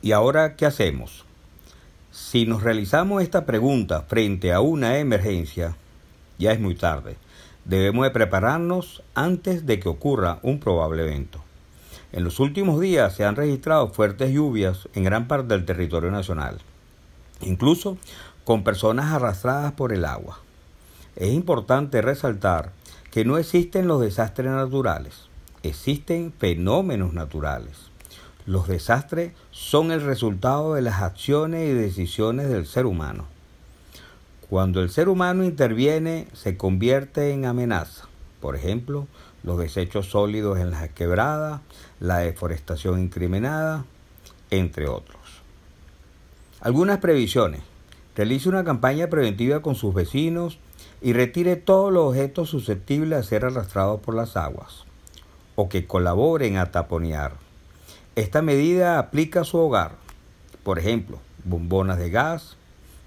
¿Y ahora qué hacemos? Si nos realizamos esta pregunta frente a una emergencia, ya es muy tarde. Debemos de prepararnos antes de que ocurra un probable evento. En los últimos días se han registrado fuertes lluvias en gran parte del territorio nacional, incluso con personas arrastradas por el agua. Es importante resaltar que no existen los desastres naturales, existen fenómenos naturales. Los desastres son el resultado de las acciones y decisiones del ser humano. Cuando el ser humano interviene, se convierte en amenaza. Por ejemplo, los desechos sólidos en las quebradas, la deforestación incriminada, entre otros. Algunas previsiones. Realice una campaña preventiva con sus vecinos y retire todos los objetos susceptibles de ser arrastrados por las aguas o que colaboren a taponear. Esta medida aplica a su hogar, por ejemplo, bombonas de gas,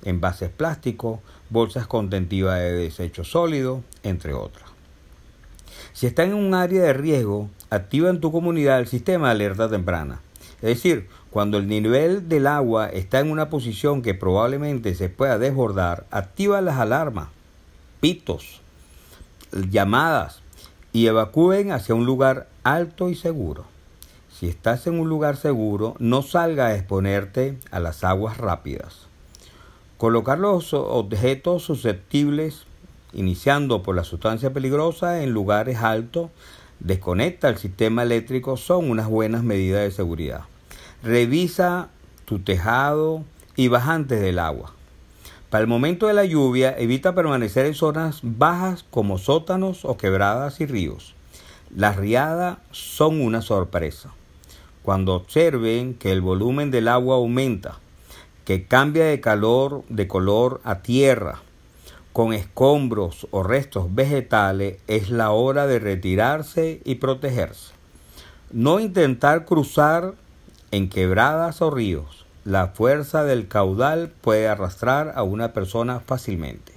envases plásticos, bolsas contentivas de desecho sólido, entre otras. Si está en un área de riesgo, activa en tu comunidad el sistema de alerta temprana es decir, cuando el nivel del agua está en una posición que probablemente se pueda desbordar, activa las alarmas, pitos, llamadas y evacúen hacia un lugar alto y seguro. Si estás en un lugar seguro, no salga a exponerte a las aguas rápidas. Colocar los objetos susceptibles, iniciando por la sustancia peligrosa, en lugares altos desconecta el sistema eléctrico son unas buenas medidas de seguridad. Revisa tu tejado y bajantes del agua. Para el momento de la lluvia, evita permanecer en zonas bajas como sótanos o quebradas y ríos. Las riadas son una sorpresa. Cuando observen que el volumen del agua aumenta, que cambia de calor de color a tierra, con escombros o restos vegetales es la hora de retirarse y protegerse. No intentar cruzar en quebradas o ríos. La fuerza del caudal puede arrastrar a una persona fácilmente.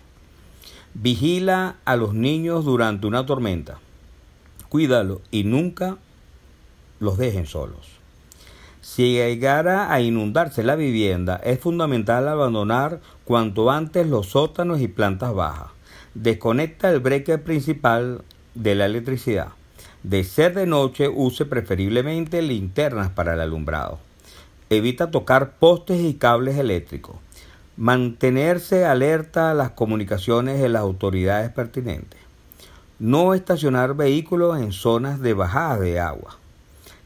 Vigila a los niños durante una tormenta. Cuídalo y nunca los dejen solos. Si llegara a inundarse la vivienda, es fundamental abandonar cuanto antes los sótanos y plantas bajas. Desconecta el breaker principal de la electricidad. De ser de noche, use preferiblemente linternas para el alumbrado. Evita tocar postes y cables eléctricos. Mantenerse alerta a las comunicaciones de las autoridades pertinentes. No estacionar vehículos en zonas de bajada de agua.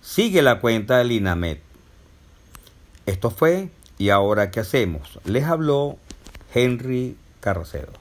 Sigue la cuenta del INAMET. Esto fue ¿Y ahora qué hacemos? Les habló Henry Carracedo.